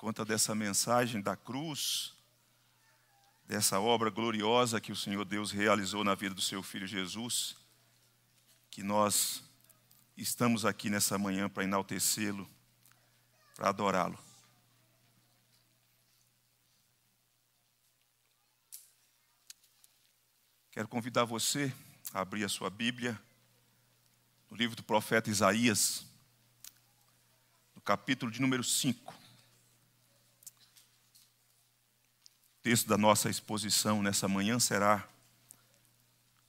conta dessa mensagem da cruz, dessa obra gloriosa que o Senhor Deus realizou na vida do seu filho Jesus, que nós estamos aqui nessa manhã para enaltecê-lo, para adorá-lo. Quero convidar você a abrir a sua Bíblia no livro do profeta Isaías, no capítulo de número 5. O texto da nossa exposição nessa manhã será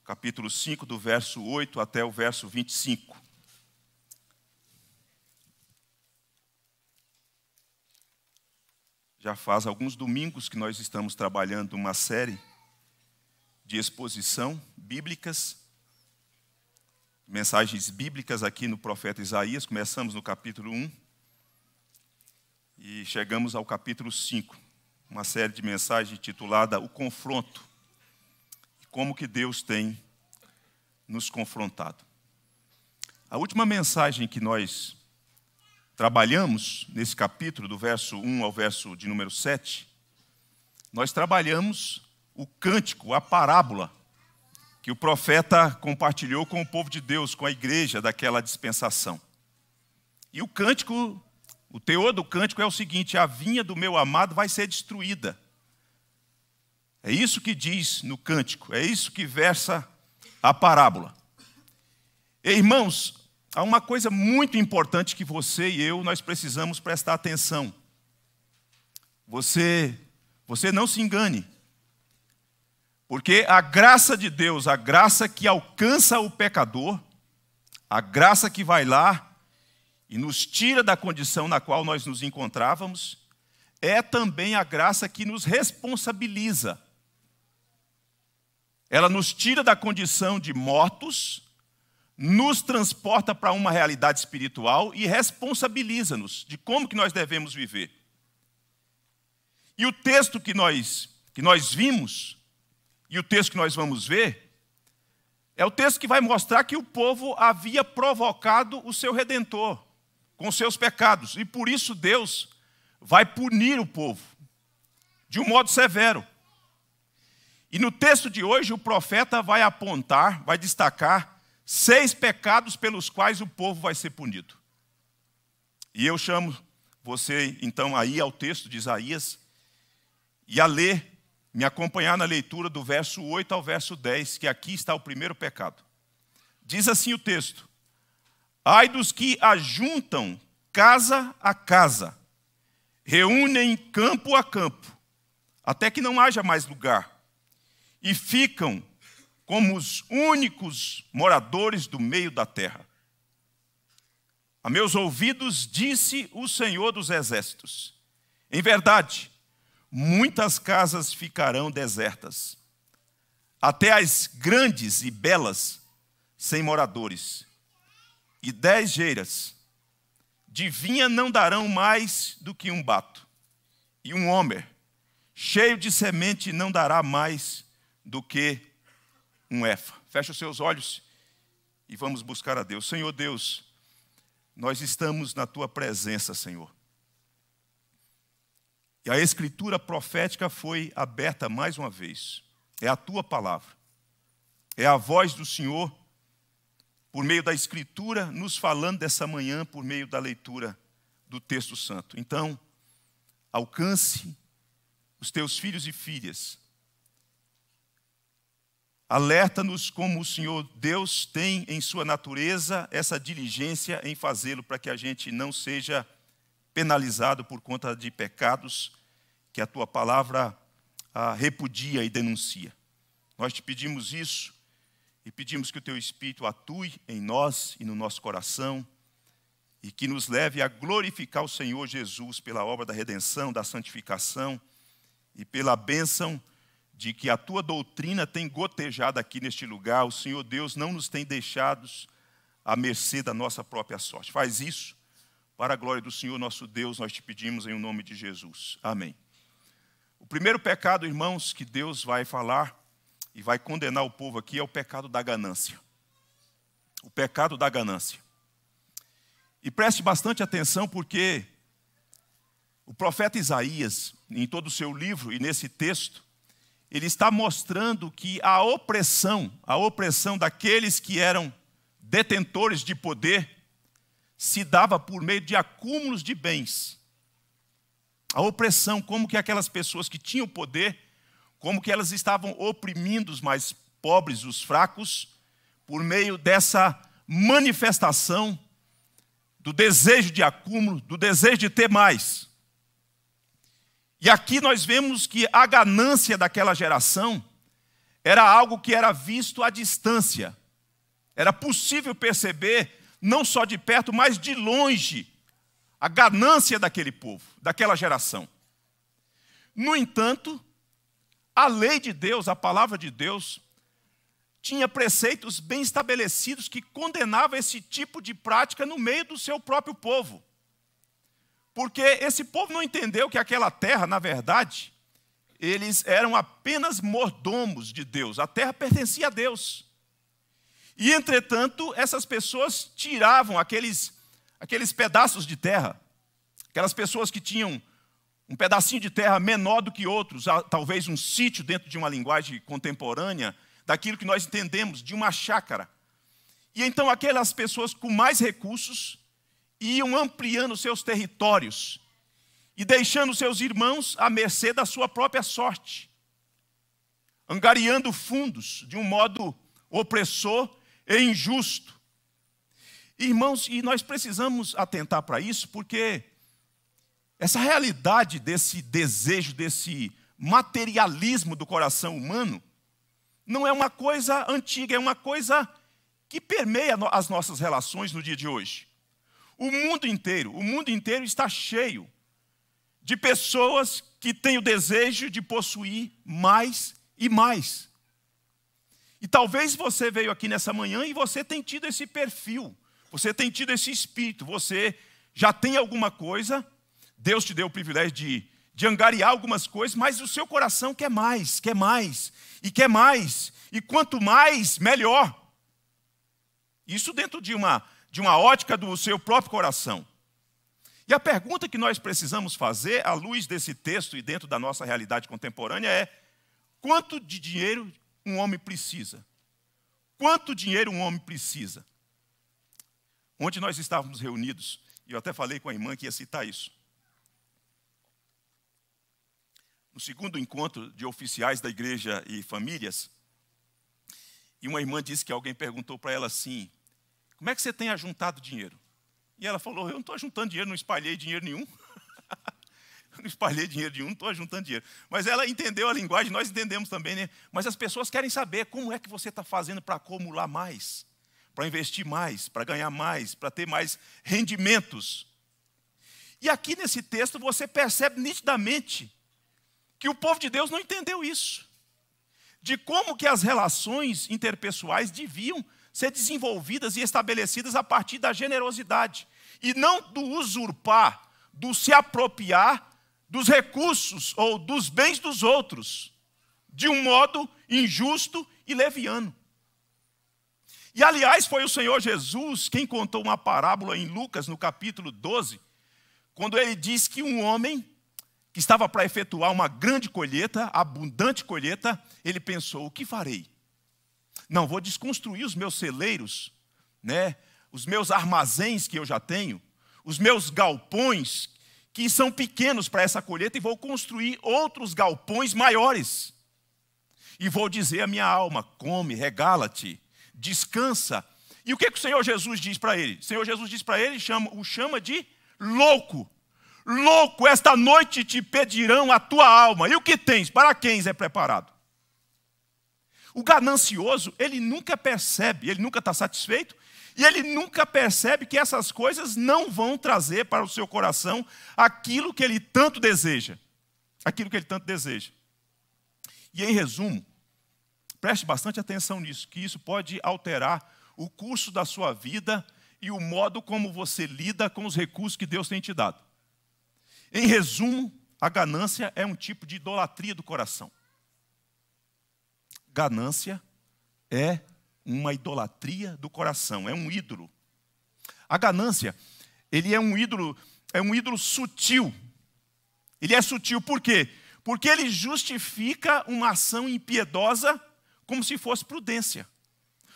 capítulo 5, do verso 8 até o verso 25. Já faz alguns domingos que nós estamos trabalhando uma série de exposição bíblicas, mensagens bíblicas aqui no profeta Isaías. Começamos no capítulo 1 e chegamos ao capítulo 5 uma série de mensagens intitulada O Confronto. E como que Deus tem nos confrontado. A última mensagem que nós trabalhamos nesse capítulo, do verso 1 ao verso de número 7, nós trabalhamos o cântico, a parábola que o profeta compartilhou com o povo de Deus, com a igreja daquela dispensação. E o cântico o teor do cântico é o seguinte: a vinha do meu amado vai ser destruída. É isso que diz no cântico, é isso que versa a parábola. Irmãos, há uma coisa muito importante que você e eu nós precisamos prestar atenção. Você, você não se engane. Porque a graça de Deus, a graça que alcança o pecador, a graça que vai lá e nos tira da condição na qual nós nos encontrávamos, é também a graça que nos responsabiliza. Ela nos tira da condição de mortos, nos transporta para uma realidade espiritual e responsabiliza-nos de como que nós devemos viver. E o texto que nós que nós vimos e o texto que nós vamos ver é o texto que vai mostrar que o povo havia provocado o seu redentor com seus pecados. E por isso Deus vai punir o povo de um modo severo. E no texto de hoje, o profeta vai apontar, vai destacar seis pecados pelos quais o povo vai ser punido. E eu chamo você, então, aí ao texto de Isaías e a ler, me acompanhar na leitura do verso 8 ao verso 10, que aqui está o primeiro pecado. Diz assim o texto: Ai dos que ajuntam casa a casa, reúnem campo a campo, até que não haja mais lugar, e ficam como os únicos moradores do meio da terra. A meus ouvidos disse o Senhor dos Exércitos: Em verdade, muitas casas ficarão desertas, até as grandes e belas sem moradores e dez geiras. De vinha não darão mais do que um bato, e um homer cheio de semente não dará mais do que um efa. Fecha os seus olhos e vamos buscar a Deus. Senhor Deus, nós estamos na tua presença, Senhor. E a escritura profética foi aberta mais uma vez. É a tua palavra. É a voz do Senhor por meio da Escritura, nos falando dessa manhã por meio da leitura do texto santo. Então, alcance os teus filhos e filhas. Alerta-nos como o Senhor Deus tem em sua natureza essa diligência em fazê-lo, para que a gente não seja penalizado por conta de pecados que a tua palavra ah, repudia e denuncia. Nós te pedimos isso e pedimos que o teu Espírito atue em nós e no nosso coração e que nos leve a glorificar o Senhor Jesus pela obra da redenção, da santificação e pela bênção de que a tua doutrina tem gotejado aqui neste lugar. O Senhor Deus não nos tem deixados à mercê da nossa própria sorte. Faz isso para a glória do Senhor nosso Deus, nós te pedimos em o nome de Jesus. Amém. O primeiro pecado, irmãos, que Deus vai falar e vai condenar o povo aqui é o pecado da ganância. O pecado da ganância. E preste bastante atenção, porque o profeta Isaías, em todo o seu livro e nesse texto, ele está mostrando que a opressão, a opressão daqueles que eram detentores de poder, se dava por meio de acúmulos de bens. A opressão, como que aquelas pessoas que tinham poder como que elas estavam oprimindo os mais pobres, os fracos, por meio dessa manifestação do desejo de acúmulo, do desejo de ter mais. E aqui nós vemos que a ganância daquela geração era algo que era visto à distância. Era possível perceber, não só de perto, mas de longe, a ganância daquele povo, daquela geração. No entanto, a lei de Deus, a palavra de Deus, tinha preceitos bem estabelecidos que condenava esse tipo de prática no meio do seu próprio povo. Porque esse povo não entendeu que aquela terra, na verdade, eles eram apenas mordomos de Deus. A terra pertencia a Deus. E, entretanto, essas pessoas tiravam aqueles, aqueles pedaços de terra, aquelas pessoas que tinham um pedacinho de terra menor do que outros, talvez um sítio dentro de uma linguagem contemporânea, daquilo que nós entendemos de uma chácara. E então aquelas pessoas com mais recursos iam ampliando seus territórios e deixando seus irmãos à mercê da sua própria sorte, angariando fundos de um modo opressor e injusto. Irmãos, e nós precisamos atentar para isso, porque essa realidade desse desejo, desse materialismo do coração humano, não é uma coisa antiga, é uma coisa que permeia as nossas relações no dia de hoje. O mundo inteiro, o mundo inteiro está cheio de pessoas que têm o desejo de possuir mais e mais. E talvez você veio aqui nessa manhã e você tem tido esse perfil, você tem tido esse espírito, você já tem alguma coisa Deus te deu o privilégio de, de angariar algumas coisas, mas o seu coração quer mais, quer mais, e quer mais, e quanto mais, melhor. Isso dentro de uma, de uma ótica do seu próprio coração. E a pergunta que nós precisamos fazer, à luz desse texto e dentro da nossa realidade contemporânea, é: quanto de dinheiro um homem precisa? Quanto dinheiro um homem precisa? Ontem nós estávamos reunidos, e eu até falei com a irmã que ia citar isso. no segundo encontro de oficiais da igreja e famílias, e uma irmã disse que alguém perguntou para ela assim: Como é que você tem ajuntado dinheiro? E ela falou: Eu não estou ajuntando dinheiro, não espalhei dinheiro nenhum. não espalhei dinheiro nenhum, não estou ajuntando dinheiro. Mas ela entendeu a linguagem, nós entendemos também, né? Mas as pessoas querem saber como é que você está fazendo para acumular mais, para investir mais, para ganhar mais, para ter mais rendimentos. E aqui nesse texto você percebe nitidamente que o povo de Deus não entendeu isso. De como que as relações interpessoais deviam ser desenvolvidas e estabelecidas a partir da generosidade e não do usurpar, do se apropriar dos recursos ou dos bens dos outros de um modo injusto e leviano. E aliás, foi o Senhor Jesus quem contou uma parábola em Lucas, no capítulo 12, quando ele diz que um homem que estava para efetuar uma grande colheita, abundante colheita, ele pensou: o que farei? Não, vou desconstruir os meus celeiros, né? os meus armazéns que eu já tenho, os meus galpões, que são pequenos para essa colheita, e vou construir outros galpões maiores. E vou dizer à minha alma: come, regala-te, descansa. E o que, que o Senhor Jesus diz para ele? O Senhor Jesus diz para ele, chama, o chama de louco. Louco, esta noite te pedirão a tua alma. E o que tens? Para quem é preparado? O ganancioso, ele nunca percebe, ele nunca está satisfeito, e ele nunca percebe que essas coisas não vão trazer para o seu coração aquilo que ele tanto deseja. Aquilo que ele tanto deseja. E em resumo, preste bastante atenção nisso, que isso pode alterar o curso da sua vida e o modo como você lida com os recursos que Deus tem te dado. Em resumo, a ganância é um tipo de idolatria do coração. Ganância é uma idolatria do coração, é um ídolo. A ganância, ele é um ídolo, é um ídolo sutil. Ele é sutil por quê? Porque ele justifica uma ação impiedosa como se fosse prudência.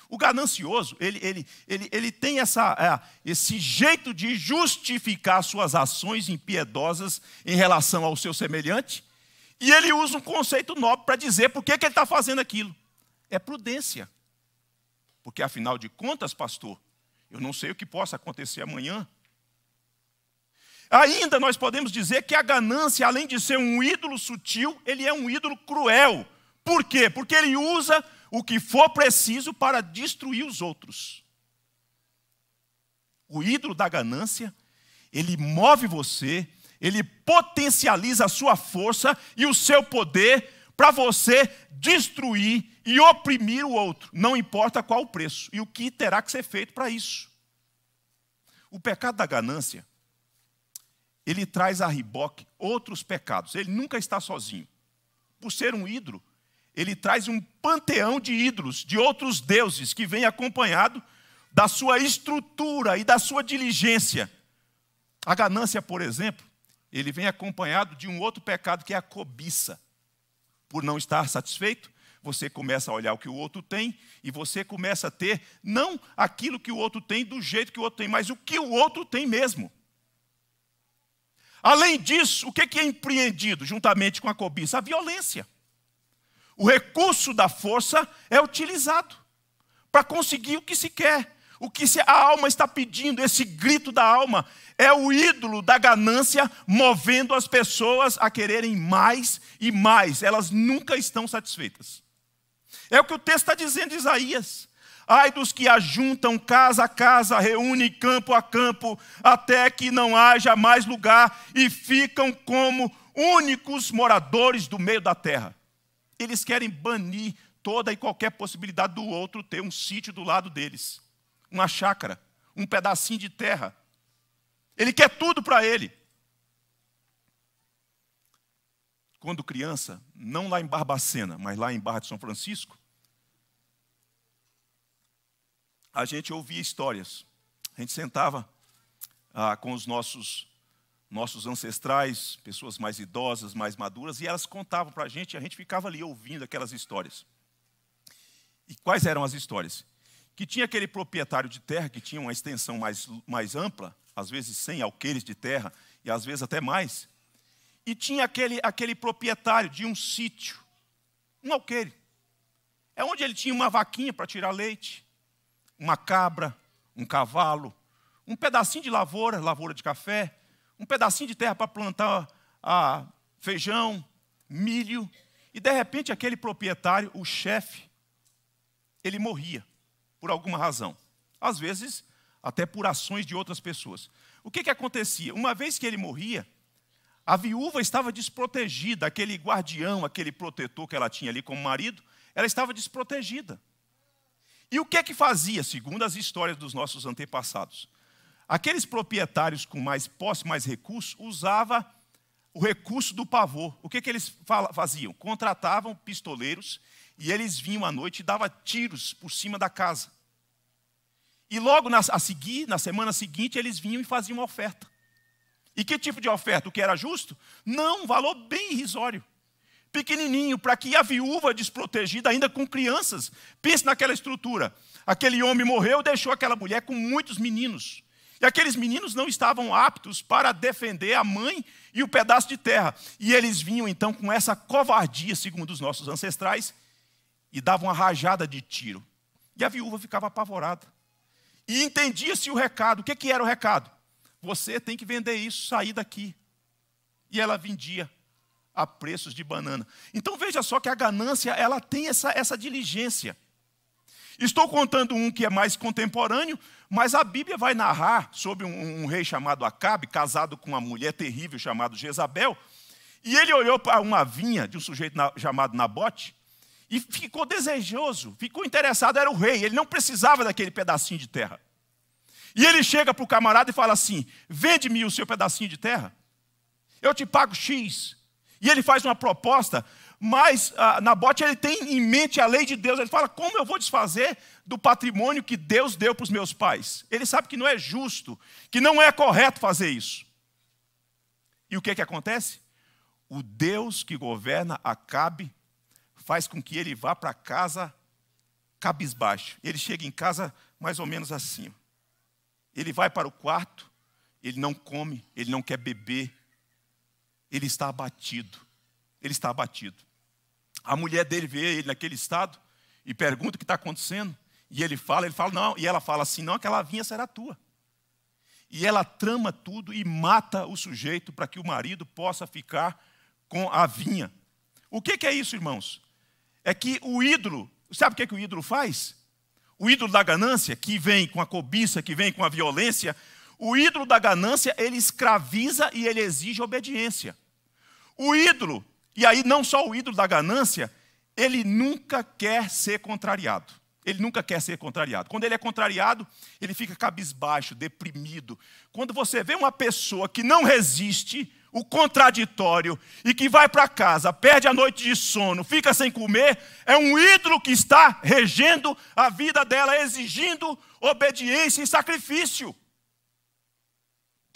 O ganancioso, ele, ele, ele, ele tem essa, é, esse jeito de justificar suas ações impiedosas em relação ao seu semelhante, e ele usa um conceito nobre para dizer por que, que ele está fazendo aquilo. É prudência. Porque, afinal de contas, pastor, eu não sei o que possa acontecer amanhã. Ainda nós podemos dizer que a ganância, além de ser um ídolo sutil, ele é um ídolo cruel. Por quê? Porque ele usa o que for preciso para destruir os outros. O ídolo da ganância, ele move você, ele potencializa a sua força e o seu poder para você destruir e oprimir o outro, não importa qual o preço e o que terá que ser feito para isso. O pecado da ganância, ele traz a riboque outros pecados, ele nunca está sozinho. Por ser um ídolo, ele traz um panteão de ídolos, de outros deuses, que vem acompanhado da sua estrutura e da sua diligência. A ganância, por exemplo, ele vem acompanhado de um outro pecado que é a cobiça. Por não estar satisfeito, você começa a olhar o que o outro tem e você começa a ter não aquilo que o outro tem do jeito que o outro tem, mas o que o outro tem mesmo. Além disso, o que é empreendido juntamente com a cobiça? A violência. O recurso da força é utilizado para conseguir o que se quer. O que a alma está pedindo, esse grito da alma, é o ídolo da ganância movendo as pessoas a quererem mais e mais. Elas nunca estão satisfeitas. É o que o texto está dizendo de Isaías. Ai dos que ajuntam casa a casa, reúnem campo a campo, até que não haja mais lugar e ficam como únicos moradores do meio da terra. Eles querem banir toda e qualquer possibilidade do outro ter um sítio do lado deles, uma chácara, um pedacinho de terra. Ele quer tudo para ele. Quando criança, não lá em Barbacena, mas lá em Barra de São Francisco, a gente ouvia histórias. A gente sentava ah, com os nossos nossos ancestrais, pessoas mais idosas, mais maduras, e elas contavam para a gente e a gente ficava ali ouvindo aquelas histórias. E quais eram as histórias? Que tinha aquele proprietário de terra que tinha uma extensão mais, mais ampla, às vezes 100 alqueires de terra, e às vezes até mais. E tinha aquele, aquele proprietário de um sítio, um alqueire. É onde ele tinha uma vaquinha para tirar leite, uma cabra, um cavalo, um pedacinho de lavoura, lavoura de café, um pedacinho de terra para plantar feijão, milho, e de repente aquele proprietário, o chefe, ele morria por alguma razão. Às vezes, até por ações de outras pessoas. O que, que acontecia? Uma vez que ele morria, a viúva estava desprotegida, aquele guardião, aquele protetor que ela tinha ali como marido, ela estava desprotegida. E o que é que fazia, segundo as histórias dos nossos antepassados? Aqueles proprietários com mais posse, mais recurso, usava o recurso do pavor. O que, que eles faziam? Contratavam pistoleiros e eles vinham à noite e davam tiros por cima da casa. E logo na, a seguir, na semana seguinte, eles vinham e faziam uma oferta. E que tipo de oferta? O que era justo? Não, um valor bem irrisório. Pequenininho, para que a viúva desprotegida, ainda com crianças, pense naquela estrutura. Aquele homem morreu, deixou aquela mulher com muitos meninos. E aqueles meninos não estavam aptos para defender a mãe e o pedaço de terra. E eles vinham então com essa covardia, segundo os nossos ancestrais, e davam uma rajada de tiro. E a viúva ficava apavorada. E entendia-se o recado. O que, que era o recado? Você tem que vender isso, sair daqui. E ela vendia a preços de banana. Então veja só que a ganância, ela tem essa, essa diligência. Estou contando um que é mais contemporâneo, mas a Bíblia vai narrar sobre um, um rei chamado Acabe, casado com uma mulher terrível chamada Jezabel, e ele olhou para uma vinha de um sujeito na, chamado Nabote e ficou desejoso, ficou interessado, era o rei, ele não precisava daquele pedacinho de terra. E ele chega para o camarada e fala assim: vende-me o seu pedacinho de terra, eu te pago X. E ele faz uma proposta mas ah, Nabote ele tem em mente a lei de Deus. Ele fala: como eu vou desfazer do patrimônio que Deus deu para os meus pais? Ele sabe que não é justo, que não é correto fazer isso. E o que, que acontece? O Deus que governa Acabe faz com que ele vá para casa cabisbaixo. Ele chega em casa mais ou menos assim. Ele vai para o quarto, ele não come, ele não quer beber, ele está abatido. Ele está abatido. A mulher dele vê ele naquele estado e pergunta o que está acontecendo. E ele fala, ele fala, não. E ela fala assim: não, aquela vinha será tua. E ela trama tudo e mata o sujeito para que o marido possa ficar com a vinha. O que, que é isso, irmãos? É que o ídolo, sabe o que, que o ídolo faz? O ídolo da ganância, que vem com a cobiça, que vem com a violência, o ídolo da ganância, ele escraviza e ele exige obediência. O ídolo e aí, não só o ídolo da ganância, ele nunca quer ser contrariado. Ele nunca quer ser contrariado. Quando ele é contrariado, ele fica cabisbaixo, deprimido. Quando você vê uma pessoa que não resiste, o contraditório e que vai para casa, perde a noite de sono, fica sem comer, é um ídolo que está regendo a vida dela, exigindo obediência e sacrifício.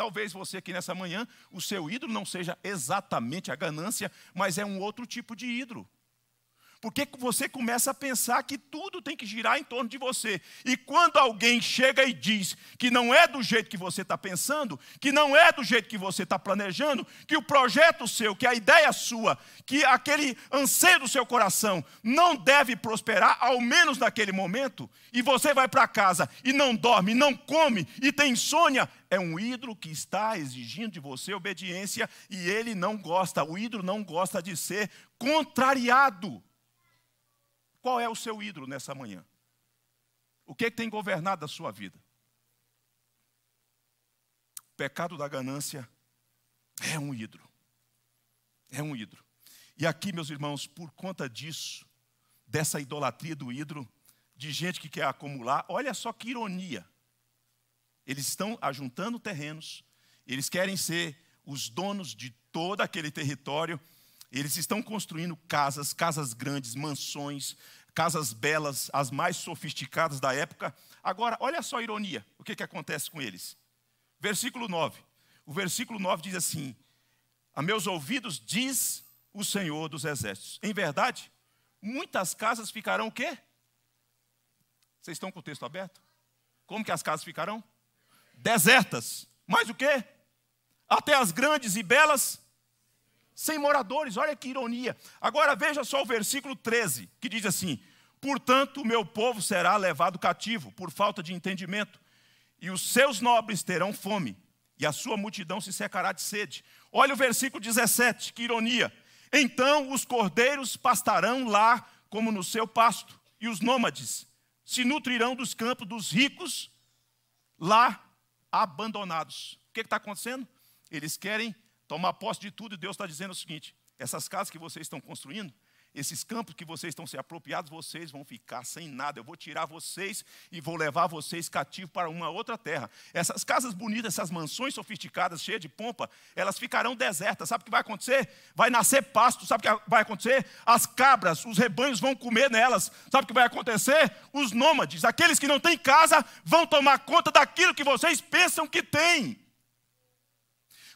Talvez você aqui nessa manhã, o seu ídolo não seja exatamente a ganância, mas é um outro tipo de ídolo. Porque você começa a pensar que tudo tem que girar em torno de você. E quando alguém chega e diz que não é do jeito que você está pensando, que não é do jeito que você está planejando, que o projeto seu, que a ideia sua, que aquele anseio do seu coração não deve prosperar, ao menos naquele momento, e você vai para casa e não dorme, não come e tem insônia, é um ídolo que está exigindo de você obediência e ele não gosta, o ídolo não gosta de ser contrariado. Qual é o seu ídolo nessa manhã? O que, é que tem governado a sua vida? O pecado da ganância é um ídolo. É um ídolo. E aqui, meus irmãos, por conta disso, dessa idolatria do ídolo, de gente que quer acumular, olha só que ironia. Eles estão ajuntando terrenos, eles querem ser os donos de todo aquele território eles estão construindo casas, casas grandes, mansões, casas belas, as mais sofisticadas da época. Agora, olha só a ironia, o que, que acontece com eles. Versículo 9. O versículo 9 diz assim: A meus ouvidos diz o Senhor dos Exércitos. Em verdade, muitas casas ficarão o quê? Vocês estão com o texto aberto? Como que as casas ficarão? Desertas. Mais o quê? Até as grandes e belas sem moradores, olha que ironia. Agora veja só o versículo 13, que diz assim: Portanto, o meu povo será levado cativo por falta de entendimento, e os seus nobres terão fome, e a sua multidão se secará de sede. Olha o versículo 17, que ironia. Então os cordeiros pastarão lá como no seu pasto, e os nômades se nutrirão dos campos dos ricos lá abandonados. O que está acontecendo? Eles querem tomar posse de tudo, e Deus está dizendo o seguinte: essas casas que vocês estão construindo, esses campos que vocês estão se apropriados, vocês vão ficar sem nada. Eu vou tirar vocês e vou levar vocês cativos para uma outra terra. Essas casas bonitas, essas mansões sofisticadas, cheias de pompa, elas ficarão desertas. Sabe o que vai acontecer? Vai nascer pasto. Sabe o que vai acontecer? As cabras, os rebanhos vão comer nelas. Sabe o que vai acontecer? Os nômades, aqueles que não têm casa, vão tomar conta daquilo que vocês pensam que têm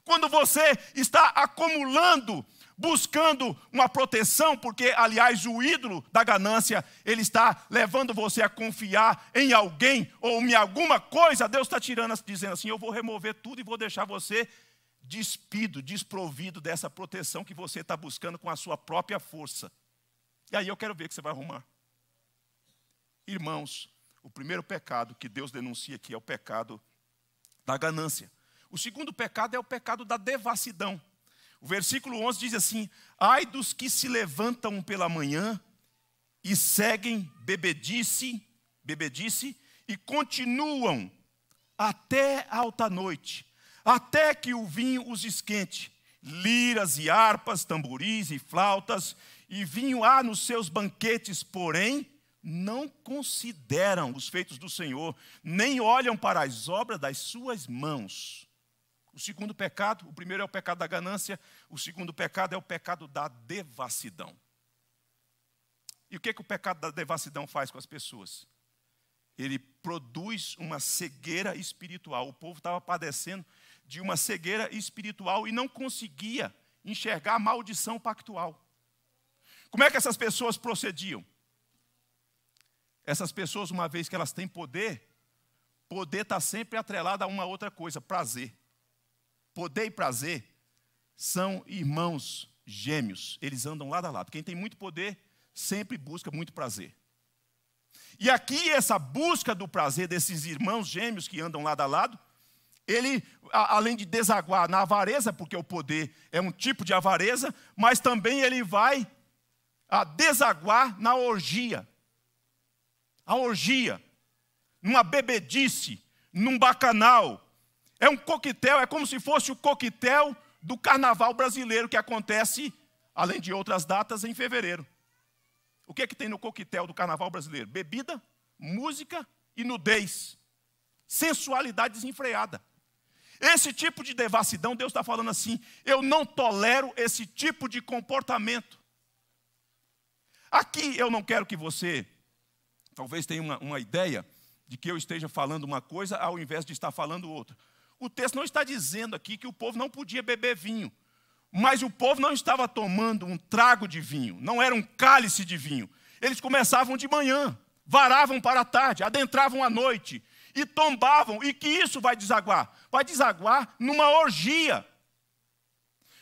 quando você está acumulando, buscando uma proteção, porque, aliás, o ídolo da ganância, ele está levando você a confiar em alguém ou em alguma coisa, Deus está tirando, dizendo assim: eu vou remover tudo e vou deixar você despido, desprovido dessa proteção que você está buscando com a sua própria força. E aí eu quero ver que você vai arrumar. Irmãos, o primeiro pecado que Deus denuncia aqui é o pecado da ganância. O segundo pecado é o pecado da devassidão. O versículo 11 diz assim: Ai dos que se levantam pela manhã e seguem bebedice, bebedice e continuam até alta noite, até que o vinho os esquente. Liras e harpas, tamboris e flautas, e vinho há nos seus banquetes, porém não consideram os feitos do Senhor, nem olham para as obras das suas mãos. O segundo pecado, o primeiro é o pecado da ganância, o segundo pecado é o pecado da devassidão. E o que, é que o pecado da devassidão faz com as pessoas? Ele produz uma cegueira espiritual. O povo estava padecendo de uma cegueira espiritual e não conseguia enxergar a maldição pactual. Como é que essas pessoas procediam? Essas pessoas, uma vez que elas têm poder, poder está sempre atrelado a uma outra coisa, prazer. Poder e prazer são irmãos gêmeos. Eles andam lado a lado. Quem tem muito poder sempre busca muito prazer. E aqui, essa busca do prazer desses irmãos gêmeos que andam lado a lado, ele, a, além de desaguar na avareza, porque o poder é um tipo de avareza, mas também ele vai a desaguar na orgia. A orgia, numa bebedice, num bacanal, é um coquetel, é como se fosse o coquetel do carnaval brasileiro que acontece, além de outras datas, em fevereiro. O que é que tem no coquetel do carnaval brasileiro? Bebida, música e nudez. Sensualidade desenfreada. Esse tipo de devassidão, Deus está falando assim: eu não tolero esse tipo de comportamento. Aqui eu não quero que você, talvez tenha uma, uma ideia de que eu esteja falando uma coisa ao invés de estar falando outra. O texto não está dizendo aqui que o povo não podia beber vinho, mas o povo não estava tomando um trago de vinho, não era um cálice de vinho. Eles começavam de manhã, varavam para a tarde, adentravam à noite e tombavam, e que isso vai desaguar? Vai desaguar numa orgia.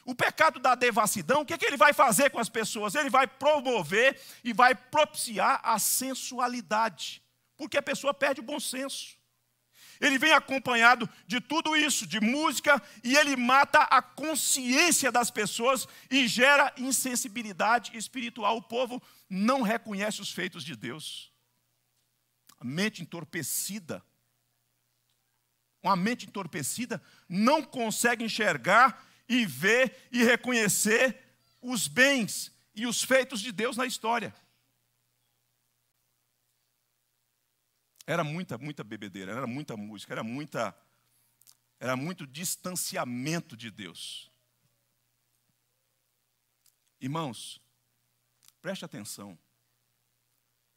O pecado da devassidão, o que, é que ele vai fazer com as pessoas? Ele vai promover e vai propiciar a sensualidade, porque a pessoa perde o bom senso. Ele vem acompanhado de tudo isso, de música, e ele mata a consciência das pessoas e gera insensibilidade espiritual. O povo não reconhece os feitos de Deus. A mente entorpecida, uma mente entorpecida, não consegue enxergar e ver e reconhecer os bens e os feitos de Deus na história. Era muita, muita bebedeira, era muita música, era muita era muito distanciamento de Deus. Irmãos, preste atenção.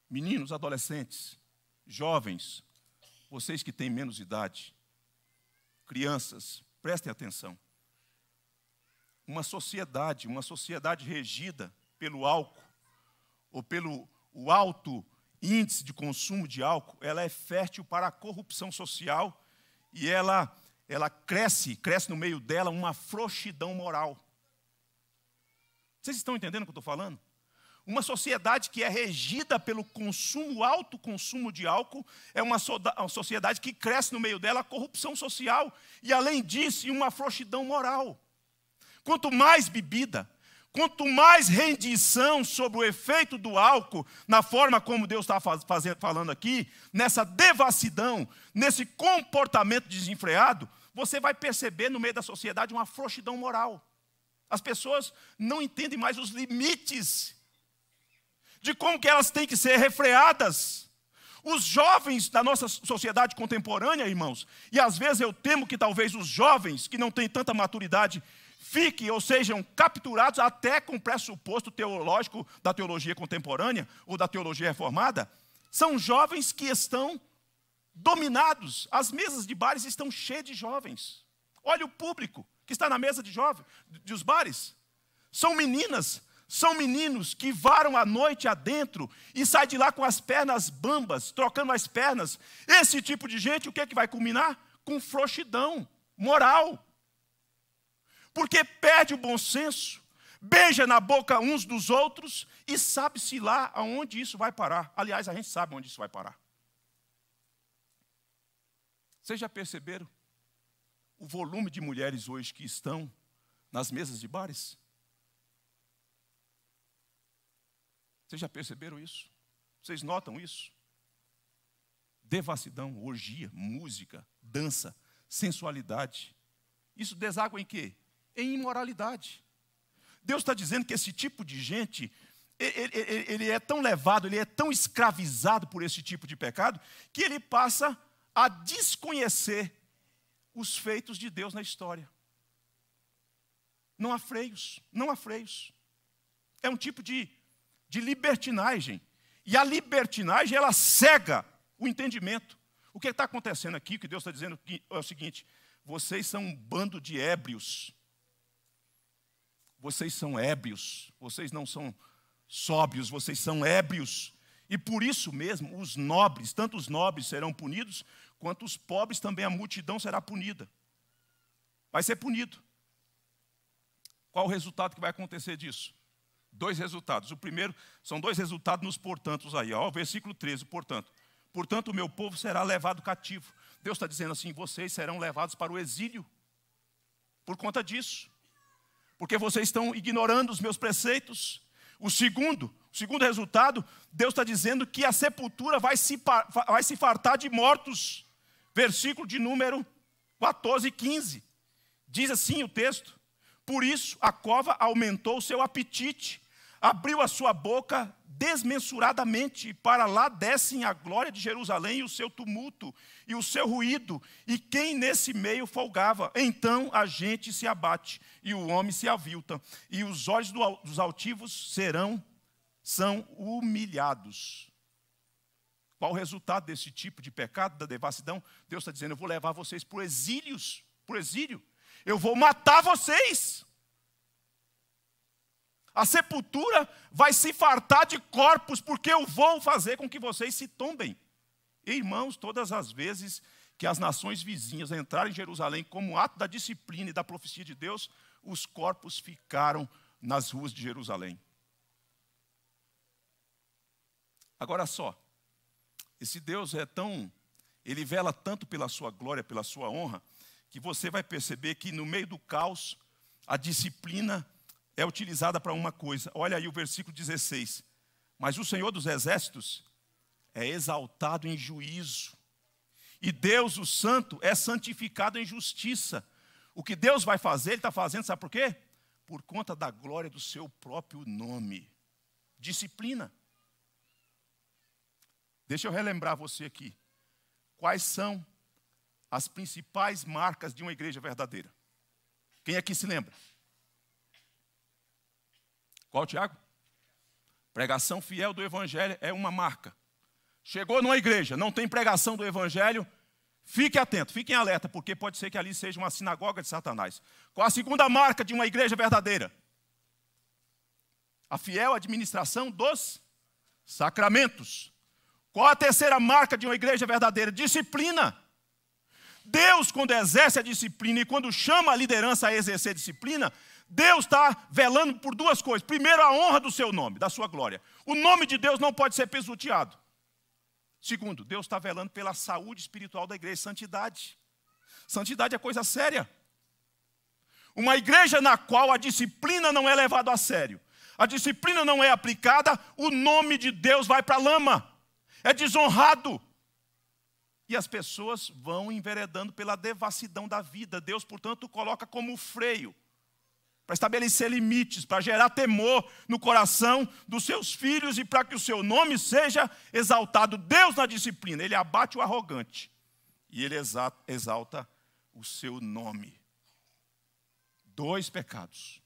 Meninos, adolescentes, jovens, vocês que têm menos idade, crianças, prestem atenção. Uma sociedade, uma sociedade regida pelo álcool ou pelo o alto índice de consumo de álcool, ela é fértil para a corrupção social e ela, ela cresce, cresce no meio dela uma frouxidão moral. Vocês estão entendendo o que eu estou falando? Uma sociedade que é regida pelo consumo, alto consumo de álcool, é uma, uma sociedade que cresce no meio dela a corrupção social e, além disso, uma frouxidão moral. Quanto mais bebida, Quanto mais rendição sobre o efeito do álcool, na forma como Deus está falando aqui, nessa devassidão, nesse comportamento desenfreado, você vai perceber no meio da sociedade uma frouxidão moral. As pessoas não entendem mais os limites de como que elas têm que ser refreadas. Os jovens da nossa sociedade contemporânea, irmãos, e às vezes eu temo que talvez os jovens que não têm tanta maturidade fiquem, ou sejam capturados até com o pressuposto teológico da teologia contemporânea ou da teologia reformada, são jovens que estão dominados. As mesas de bares estão cheias de jovens. Olha o público que está na mesa de jovens, dos bares. São meninas, são meninos que varam a noite adentro e saem de lá com as pernas bambas, trocando as pernas. Esse tipo de gente, o que é que vai culminar? Com frouxidão moral porque perde o bom senso, beija na boca uns dos outros e sabe-se lá aonde isso vai parar. Aliás, a gente sabe onde isso vai parar. Vocês já perceberam o volume de mulheres hoje que estão nas mesas de bares? Vocês já perceberam isso? Vocês notam isso? Devassidão, orgia, música, dança, sensualidade. Isso deságua em quê? em imoralidade. Deus está dizendo que esse tipo de gente, ele, ele, ele, é tão levado, ele é tão escravizado por esse tipo de pecado, que ele passa a desconhecer os feitos de Deus na história. Não há freios, não há freios. É um tipo de, de libertinagem. E a libertinagem, ela cega o entendimento. O que está acontecendo aqui, o que Deus está dizendo é o seguinte: vocês são um bando de ébrios, vocês são ébrios, vocês não são sóbrios, vocês são ébrios. E por isso mesmo, os nobres, tanto os nobres serão punidos, quanto os pobres também, a multidão será punida. Vai ser punido. Qual o resultado que vai acontecer disso? Dois resultados. O primeiro, são dois resultados nos portantos aí. Ó, versículo 13, portanto. Portanto, o meu povo será levado cativo. Deus está dizendo assim: vocês serão levados para o exílio. Por conta disso porque vocês estão ignorando os meus preceitos. O segundo, o segundo resultado, Deus está dizendo que a sepultura vai se, vai se fartar de mortos. Versículo de número 14 e 15. Diz assim o texto: Por isso a cova aumentou o seu apetite, abriu a sua boca desmensuradamente, para lá descem a glória de Jerusalém e o seu tumulto e o seu ruído, e quem nesse meio folgava. Então a gente se abate e o homem se avilta, e os olhos dos altivos serão são humilhados. Qual o resultado desse tipo de pecado, da devassidão? Deus está dizendo: eu vou levar vocês para exílios, para exílio. Eu vou matar vocês. A sepultura vai se fartar de corpos, porque eu vou fazer com que vocês se tombem. Irmãos, todas as vezes que as nações vizinhas entraram em Jerusalém como ato da disciplina e da profecia de Deus, os corpos ficaram nas ruas de Jerusalém. Agora só, esse Deus é tão, ele vela tanto pela sua glória, pela sua honra, que você vai perceber que no meio do caos, a disciplina é utilizada para uma coisa. Olha aí o versículo 16. Mas o Senhor dos Exércitos é exaltado em juízo, e Deus, o Santo, é santificado em justiça. O que Deus vai fazer, Ele está fazendo, sabe por quê? Por conta da glória do seu próprio nome. Disciplina. Deixa eu relembrar você aqui. Quais são as principais marcas de uma igreja verdadeira? Quem aqui se lembra? Qual, Tiago? Pregação fiel do Evangelho é uma marca. Chegou numa igreja, não tem pregação do Evangelho, fique atento, fique em alerta, porque pode ser que ali seja uma sinagoga de Satanás. Qual a segunda marca de uma igreja verdadeira? A fiel administração dos sacramentos. Qual a terceira marca de uma igreja verdadeira? Disciplina. Deus, quando exerce a disciplina e quando chama a liderança a exercer disciplina, Deus está velando por duas coisas. Primeiro, a honra do seu nome, da sua glória. O nome de Deus não pode ser pisoteado. Segundo, Deus está velando pela saúde espiritual da igreja, santidade. Santidade é coisa séria. Uma igreja na qual a disciplina não é levada a sério, a disciplina não é aplicada, o nome de Deus vai para a lama, é desonrado. E as pessoas vão enveredando pela devassidão da vida. Deus, portanto, coloca como freio para estabelecer limites, para gerar temor no coração dos seus filhos e para que o seu nome seja exaltado. Deus na disciplina, ele abate o arrogante e ele exalta o seu nome. Dois pecados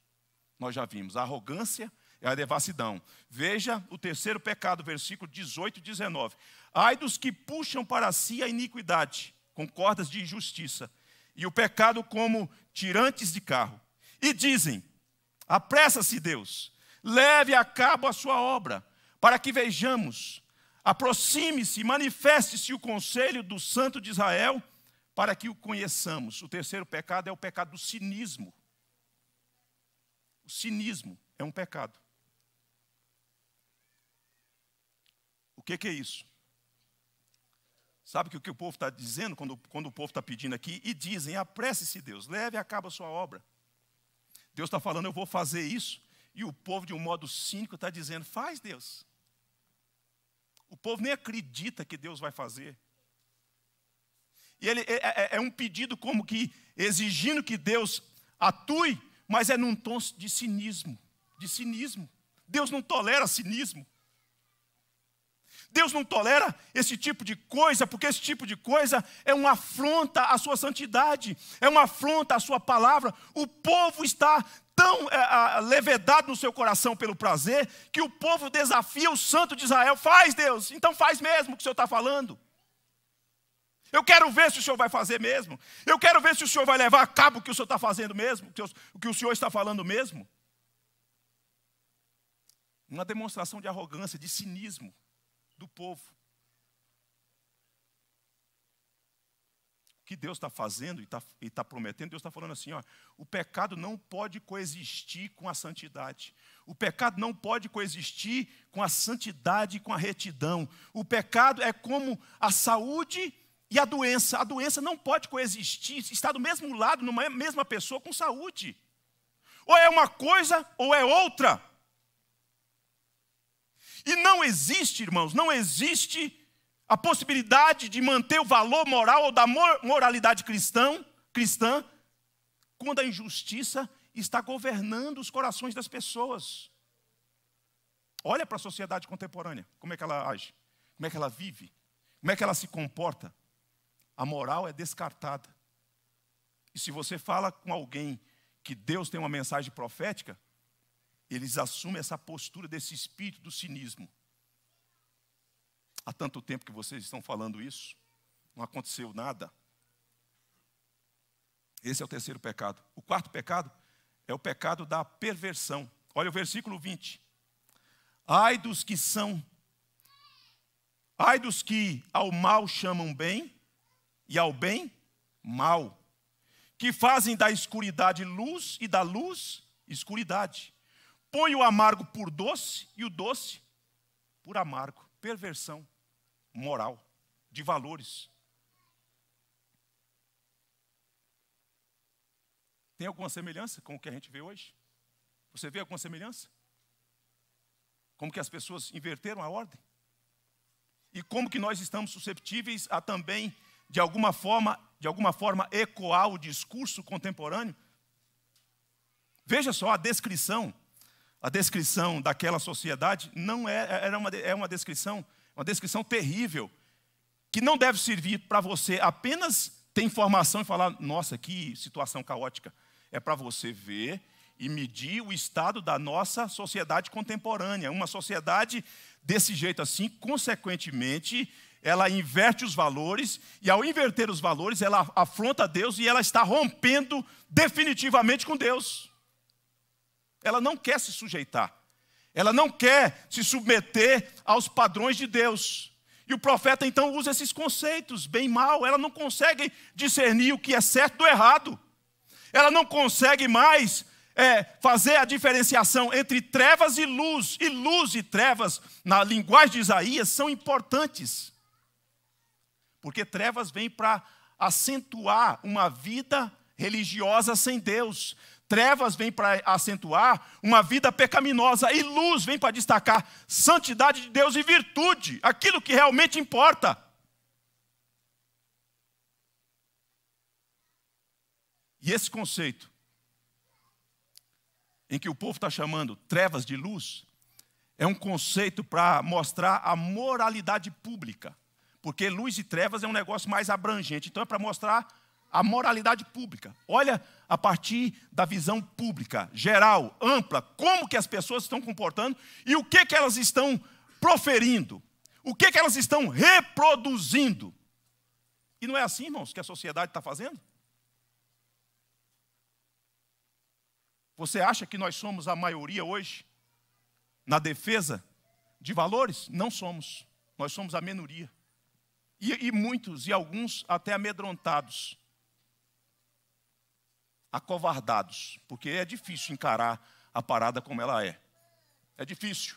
nós já vimos: a arrogância e a devassidão. Veja o terceiro pecado, versículo 18 e 19. Ai dos que puxam para si a iniquidade, com cordas de injustiça, e o pecado como tirantes de carro e dizem: Apressa-se, Deus, leve a cabo a sua obra, para que vejamos. Aproxime-se, manifeste-se o conselho do Santo de Israel, para que o conheçamos. O terceiro pecado é o pecado do cinismo. O cinismo é um pecado. O que, que é isso? Sabe o que o povo está dizendo quando, quando o povo está pedindo aqui? E dizem: apresse-se, Deus, leve a cabo a sua obra. Deus está falando, eu vou fazer isso, e o povo, de um modo cínico, está dizendo: faz Deus. O povo nem acredita que Deus vai fazer. E ele é, é, é um pedido como que exigindo que Deus atue, mas é num tom de cinismo, de cinismo. Deus não tolera cinismo. Deus não tolera esse tipo de coisa, porque esse tipo de coisa é uma afronta à sua santidade, é uma afronta à sua palavra. O povo está tão é, levedado no seu coração pelo prazer que o povo desafia o santo de Israel. Faz, Deus, então faz mesmo o que o Senhor está falando. Eu quero ver se o Senhor vai fazer mesmo. Eu quero ver se o Senhor vai levar a cabo o que o Senhor está fazendo mesmo, o que o Senhor está falando mesmo. Uma demonstração de arrogância, de cinismo do povo. O que Deus está fazendo e está tá prometendo, Deus está falando assim: ó, o pecado não pode coexistir com a santidade. O pecado não pode coexistir com a santidade e com a retidão. O pecado é como a saúde e a doença. A doença não pode coexistir, está do mesmo lado, numa mesma pessoa com saúde. Ou é uma coisa ou é outra. E não existe, irmãos, não existe a possibilidade de manter o valor moral ou da moralidade cristão, cristã quando a injustiça está governando os corações das pessoas. Olha para a sociedade contemporânea, como é que ela age, como é que ela vive, como é que ela se comporta. A moral é descartada. E se você fala com alguém que Deus tem uma mensagem profética, eles assumem essa postura desse espírito do cinismo. Há tanto tempo que vocês estão falando isso, não aconteceu nada. Esse é o terceiro pecado. O quarto pecado é o pecado da perversão. Olha o versículo 20. Ai dos que são, ai dos que ao mal chamam bem, e ao bem, mal, que fazem da escuridade luz e da luz, escuridade. Põe o amargo por doce e o doce por amargo. Perversão moral, de valores. Tem alguma semelhança com o que a gente vê hoje? Você vê alguma semelhança? Como que as pessoas inverteram a ordem? E como que nós estamos susceptíveis a também, de alguma forma, de alguma forma ecoar o discurso contemporâneo? Veja só a descrição a descrição daquela sociedade não é, era uma, é uma descrição, uma descrição terrível, que não deve servir para você apenas ter informação e falar, nossa, que situação caótica. É para você ver e medir o estado da nossa sociedade contemporânea. Uma sociedade desse jeito assim, consequentemente, ela inverte os valores, e ao inverter os valores, ela afronta Deus e ela está rompendo definitivamente com Deus. Ela não quer se sujeitar. Ela não quer se submeter aos padrões de Deus. E o profeta então usa esses conceitos, bem e mal. Ela não consegue discernir o que é certo do errado. Ela não consegue mais é, fazer a diferenciação entre trevas e luz. E luz e trevas, na linguagem de Isaías, são importantes. Porque trevas vêm para acentuar uma vida religiosa sem Deus. Trevas vem para acentuar uma vida pecaminosa e luz vem para destacar santidade de Deus e virtude, aquilo que realmente importa. E esse conceito, em que o povo está chamando trevas de luz, é um conceito para mostrar a moralidade pública. Porque luz e trevas é um negócio mais abrangente. Então é para mostrar a moralidade pública. Olha a partir da visão pública, geral, ampla, como que as pessoas estão comportando e o que que elas estão proferindo, o que que elas estão reproduzindo. E não é assim, irmãos, que a sociedade está fazendo? Você acha que nós somos a maioria hoje na defesa de valores? Não somos. Nós somos a minoria. E, e, muitos, e alguns até amedrontados, acovardados, porque é difícil encarar a parada como ela é. É difícil.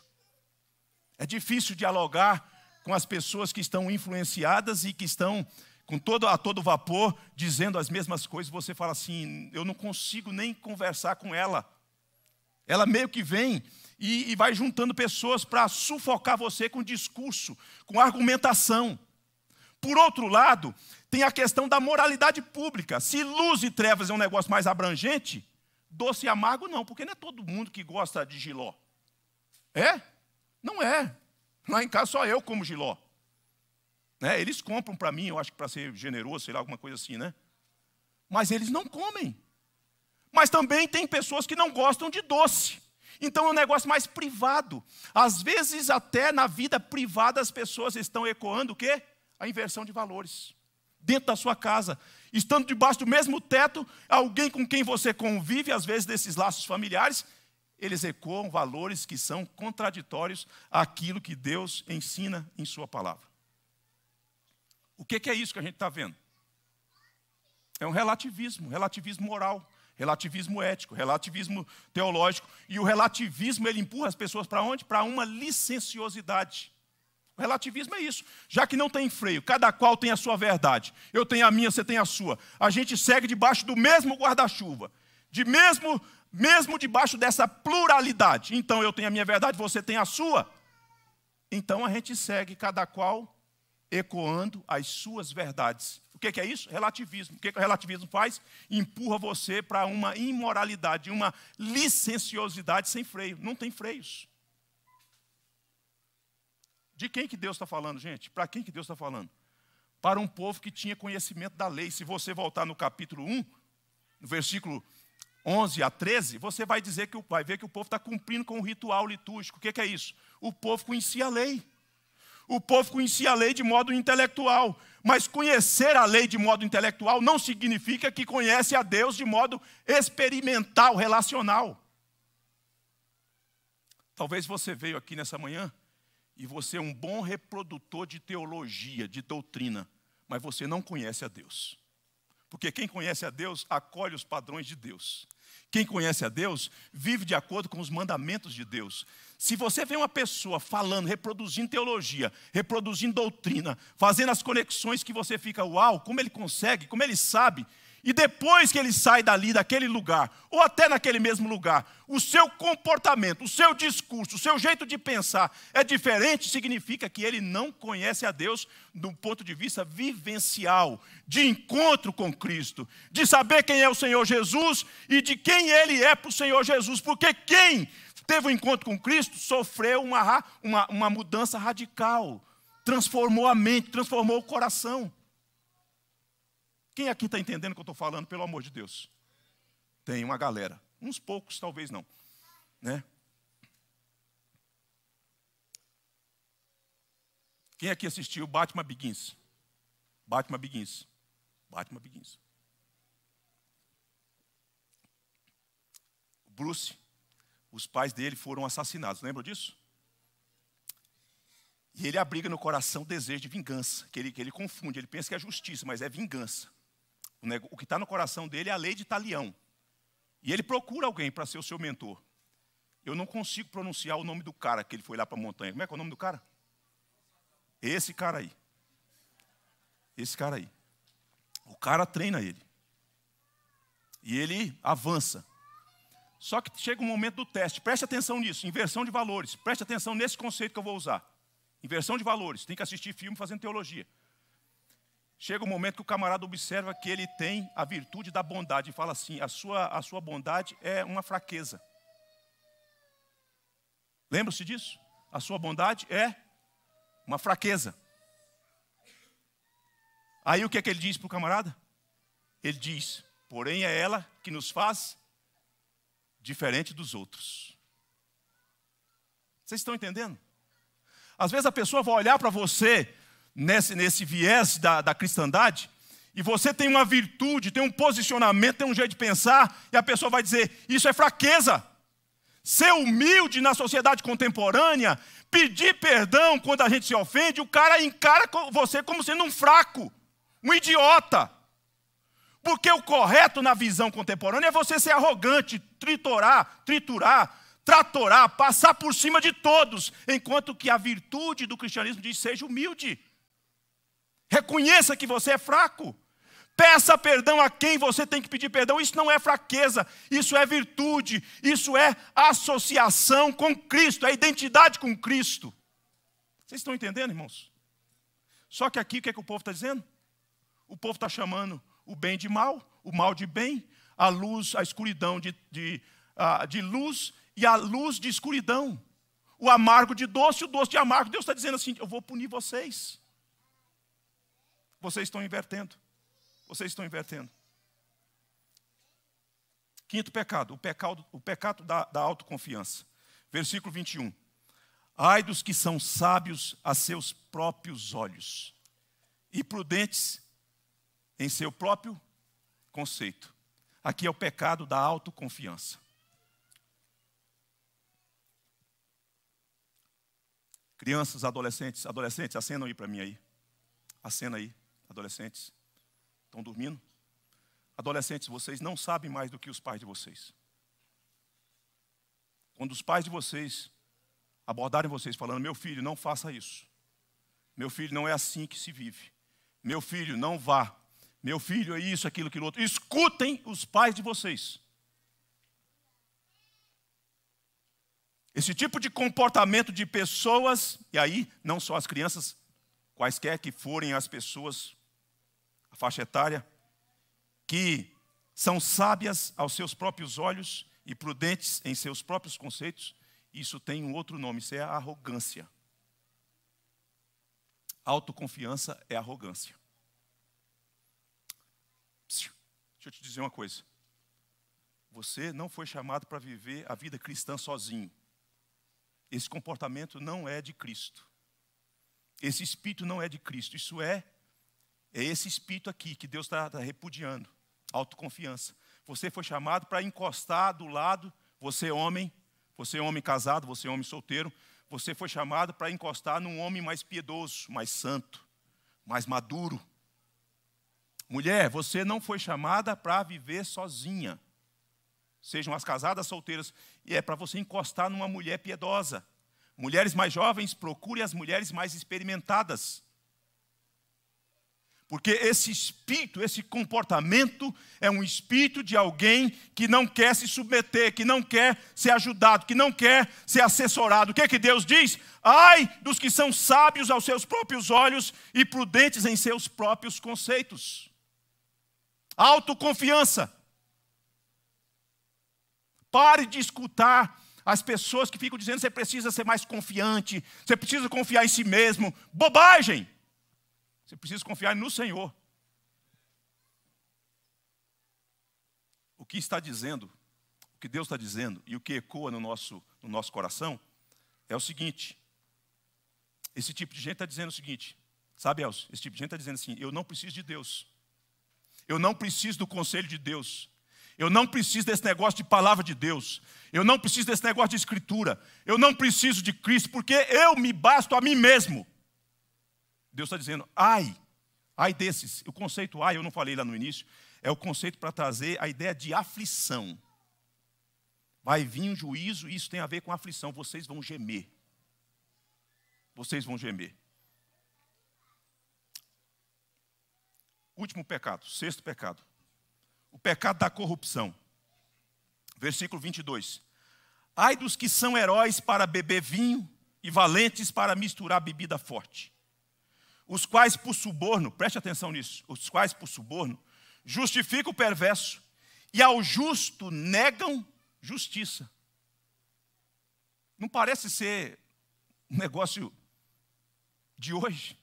É difícil dialogar com as pessoas que estão influenciadas e que estão com todo a todo vapor dizendo as mesmas coisas, você fala assim, eu não consigo nem conversar com ela. Ela meio que vem e, e vai juntando pessoas para sufocar você com discurso, com argumentação. Por outro lado, tem a questão da moralidade pública. Se luz e trevas é um negócio mais abrangente, doce e amargo não, porque não é todo mundo que gosta de giló. É? Não é. Lá em casa só eu como giló. Né? Eles compram para mim, eu acho que para ser generoso, sei lá, alguma coisa assim, né? Mas eles não comem. Mas também tem pessoas que não gostam de doce. Então é um negócio mais privado. Às vezes, até na vida privada, as pessoas estão ecoando o quê? a inversão de valores. Dentro da sua casa, estando debaixo do mesmo teto, alguém com quem você convive, às vezes desses laços familiares, eles ecoam valores que são contraditórios àquilo que Deus ensina em Sua palavra. O que é isso que a gente está vendo? É um relativismo, relativismo moral, relativismo ético, relativismo teológico. E o relativismo ele empurra as pessoas para onde? Para uma licenciosidade. O relativismo é isso. Já que não tem freio, cada qual tem a sua verdade. Eu tenho a minha, você tem a sua. A gente segue debaixo do mesmo guarda-chuva, de mesmo mesmo debaixo dessa pluralidade. Então eu tenho a minha verdade, você tem a sua. Então a gente segue cada qual ecoando as suas verdades. O que é isso? Relativismo. O que o relativismo faz? Empurra você para uma imoralidade, uma licenciosidade sem freio. Não tem freios. De quem que Deus está falando, gente? Para quem que Deus está falando? Para um povo que tinha conhecimento da lei. Se você voltar no capítulo 1, no versículo 11 a 13, você vai dizer que vai ver que o povo está cumprindo com o ritual litúrgico. O que, que é isso? O povo conhecia a lei. O povo conhecia a lei de modo intelectual, mas conhecer a lei de modo intelectual não significa que conhece a Deus de modo experimental, relacional. Talvez você veio aqui nessa manhã e você é um bom reprodutor de teologia, de doutrina, mas você não conhece a Deus. Porque quem conhece a Deus acolhe os padrões de Deus. Quem conhece a Deus vive de acordo com os mandamentos de Deus. Se você vê uma pessoa falando, reproduzindo teologia, reproduzindo doutrina, fazendo as conexões que você fica, uau, como ele consegue, como ele sabe, e depois que ele sai dali, daquele lugar, ou até naquele mesmo lugar, o seu comportamento, o seu discurso, o seu jeito de pensar é diferente, significa que ele não conhece a Deus do ponto de vista vivencial, de encontro com Cristo, de saber quem é o Senhor Jesus e de quem ele é para o Senhor Jesus, porque quem teve o um encontro com Cristo sofreu uma, uma, uma mudança radical, transformou a mente, transformou o coração. Quem aqui está entendendo o que eu estou falando, pelo amor de Deus? Tem uma galera. Uns poucos, talvez não. Né? Quem aqui assistiu Batman Begins? Batman Begins. Batman Begins. Bruce, os pais dele foram assassinados, lembra disso? E ele abriga no coração o desejo de vingança, que ele, que ele confunde, ele pensa que é justiça, mas é vingança. O que está no coração dele é a lei de Italião. E ele procura alguém para ser o seu mentor. Eu não consigo pronunciar o nome do cara que ele foi lá para a montanha. Como é que é o nome do cara? Esse cara aí. Esse cara aí. O cara treina ele. E ele avança. Só que chega um momento do teste. Preste atenção nisso. Inversão de valores. Preste atenção nesse conceito que eu vou usar. Inversão de valores. Tem que assistir filme fazendo teologia. Chega o um momento que o camarada observa que ele tem a virtude da bondade e fala assim: a sua, a sua bondade é uma fraqueza. Lembra-se disso? A sua bondade é uma fraqueza. Aí o que é que ele diz para o camarada? Ele diz: porém é ela que nos faz diferente dos outros. Vocês estão entendendo? Às vezes a pessoa vai olhar para você nesse, nesse viés da, da cristandade, e você tem uma virtude, tem um posicionamento, tem um jeito de pensar, e a pessoa vai dizer: Isso é fraqueza. Ser humilde na sociedade contemporânea, pedir perdão quando a gente se ofende, o cara encara você como sendo um fraco, um idiota. Porque o correto na visão contemporânea é você ser arrogante, triturar, triturar, tratorar, passar por cima de todos, enquanto que a virtude do cristianismo diz: seja humilde. Reconheça que você é fraco. Peça perdão a quem você tem que pedir perdão. Isso não é fraqueza, isso é virtude, isso é associação com Cristo, é identidade com Cristo. Vocês estão entendendo, irmãos? Só que aqui o que, é que o povo está dizendo? O povo está chamando o bem de mal, o mal de bem, a luz, a escuridão de, de, uh, de luz e a luz de escuridão. O amargo de doce, o doce de amargo. Deus está dizendo assim: eu vou punir vocês. Vocês estão invertendo. Vocês estão invertendo. Quinto pecado, o pecado, o pecado da, da autoconfiança. Versículo 21. Ai dos que são sábios a seus próprios olhos e prudentes em seu próprio conceito. Aqui é o pecado da autoconfiança. Crianças, adolescentes, adolescentes, acena aí para mim aí. Acena aí. Adolescentes, estão dormindo? Adolescentes, vocês não sabem mais do que os pais de vocês. Quando os pais de vocês abordarem vocês falando: meu filho, não faça isso. Meu filho, não é assim que se vive. Meu filho, não vá. Meu filho, é isso, aquilo, aquilo outro. Escutem os pais de vocês. Esse tipo de comportamento de pessoas, e aí não só as crianças, quaisquer que forem as pessoas a faixa etária, que são sábias aos seus próprios olhos e prudentes em seus próprios conceitos, isso tem um outro nome, isso é arrogância. Autoconfiança é arrogância. Deixa eu te dizer uma coisa. Você não foi chamado para viver a vida cristã sozinho. Esse comportamento não é de Cristo. Esse espírito não é de Cristo. Isso é é esse espírito aqui que Deus está tá repudiando autoconfiança. Você foi chamado para encostar do lado, você é homem, você é homem casado, você é homem solteiro, você foi chamado para encostar num homem mais piedoso, mais santo, mais maduro. Mulher, você não foi chamada para viver sozinha. Sejam as casadas, solteiras, e é para você encostar numa mulher piedosa. Mulheres mais jovens, procure as mulheres mais experimentadas. Porque esse espírito, esse comportamento é um espírito de alguém que não quer se submeter, que não quer ser ajudado, que não quer ser assessorado. O que é que Deus diz? Ai dos que são sábios aos seus próprios olhos e prudentes em seus próprios conceitos. Autoconfiança. Pare de escutar as pessoas que ficam dizendo que você precisa ser mais confiante, você precisa confiar em si mesmo. Bobagem! Você precisa confiar no Senhor. O que está dizendo, o que Deus está dizendo e o que ecoa no nosso, no nosso coração é o seguinte: esse tipo de gente está dizendo o seguinte, sabe, Elcio? Esse tipo de gente está dizendo assim: eu não preciso de Deus, eu não preciso do conselho de Deus, eu não preciso desse negócio de palavra de Deus. Eu não preciso desse negócio de escritura. Eu não preciso de Cristo, porque eu me basto a mim mesmo. Deus está dizendo, ai, ai desses. O conceito ai, eu não falei lá no início, é o conceito para trazer a ideia de aflição. Vai vir um juízo e isso tem a ver com aflição. Vocês vão gemer. Vocês vão gemer. Último pecado, sexto pecado. O pecado da corrupção. Versículo 22. Ai dos que são heróis para beber vinho e valentes para misturar bebida forte os quais por suborno, preste atenção nisso, os quais por suborno, justificam o perverso e ao justo negam justiça. Não parece ser um negócio de hoje?